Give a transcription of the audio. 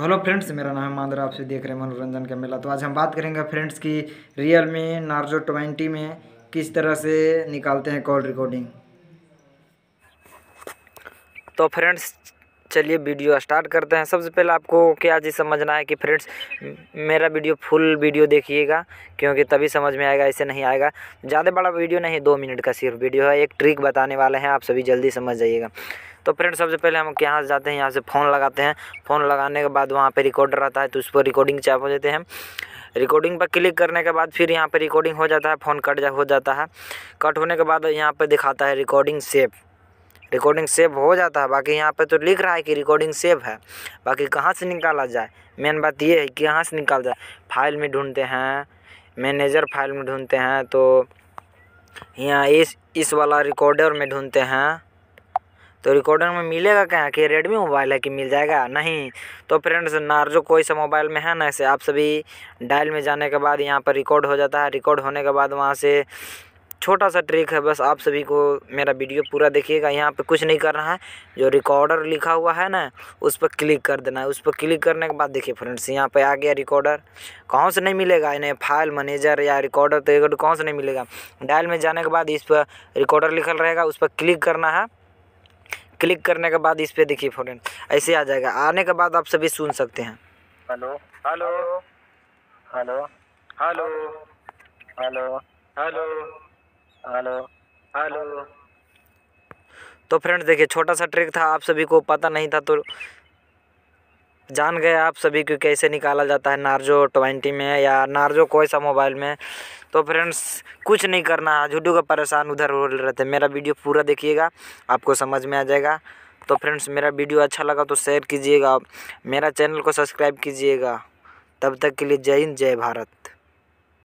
hello तो friends मेरा नाम है मांदरा आपसे देख रहे हैं मनोरंजन का मेला तो आज हम बात करेंगे फ्रेंड्स की रियल में नार्जो ट्वेंटी में किस तरह से निकालते हैं कॉल रिकॉर्डिंग तो फ्रेंड्स चलिए वीडियो स्टार्ट करते हैं सबसे पहले आपको क्या चीज़ समझना है कि फ्रेंड्स मेरा वीडियो फुल वीडियो देखिएगा क्योंकि तभी समझ में आएगा ऐसे नहीं आएगा ज़्यादा बड़ा वीडियो नहीं दो मिनट का सिर्फ वीडियो है एक ट्रिक बताने वाले हैं आप सभी जल्दी समझ जाइएगा तो फ्रेंड सबसे पहले हम यहाँ जाते हैं यहाँ से फ़ोन लगाते हैं फ़ोन लगाने के बाद वहाँ पर रिकॉर्डर आता है तो उस पर रिकॉर्डिंग चैप हो जाते हैं रिकॉर्डिंग पर क्लिक करने के बाद फिर यहाँ पर रिकॉर्डिंग हो जाता है फ़ोन कट जा हो जाता है कट होने के बाद यहाँ पर दिखाता है रिकॉर्डिंग सेफ़ रिकॉर्डिंग सेव हो जाता है बाकी यहाँ पे तो लिख रहा है कि रिकॉर्डिंग सेव है बाकी कहाँ से निकाला जाए मेन बात ये है कि कहाँ से निकाला जाए फाइल में ढूंढते हैं मैनेजर फाइल में ढूंढते हैं तो यहाँ इस इस वाला रिकॉर्डर में ढूंढते हैं तो रिकॉर्डर में मिलेगा क्या कि रेडमी मोबाइल है कि मिल जाएगा नहीं तो फ्रेंड्स नार्जो कोई सा मोबाइल में है ना ऐसे आप सभी डायल में जाने के बाद यहाँ पर रिकॉर्ड हो जाता है रिकॉर्ड होने के बाद वहाँ से छोटा सा ट्रिक है बस आप सभी को मेरा वीडियो पूरा देखिएगा यहाँ पे कुछ नहीं करना है जो रिकॉर्डर लिखा हुआ है ना उस पर क्लिक कर देना है उस पर क्लिक करने के बाद देखिए फ्रेंड्स यहाँ पे आ गया रिकॉर्डर कहाँ से नहीं मिलेगा इन्हें फाइल मैनेजर या रिकॉर्डर तो कहाँ से नहीं मिलेगा डायल में जाने के बाद इस पर रिकॉर्डर लिखल रहेगा उस पर क्लिक करना है क्लिक करने के बाद इस पर देखिए फ्रेंड ऐसे आ जाएगा आने के बाद आप सभी सुन सकते हैं hello hello hello hello hello hello hello hello तो फ्रेंड देखिए छोटा सा ट्रिक था आप सभी को पता नहीं था तो जान गए आप सभी को कैसे निकाला जाता है नार्जो ट्वेंटी में या नार्जो कोई सा मोबाइल में तो फ्रेंड्स कुछ नहीं करना है झूठू का परेशान उधर हो रहे थे मेरा वीडियो पूरा देखिएगा आपको समझ में आ जाएगा तो फ्रेंड्स मेरा वीडियो अच्छा लगा तो शेयर कीजिएगा मेरा चैनल को सब्सक्राइब कीजिएगा तब तक के लिए जय हिंद जय भारत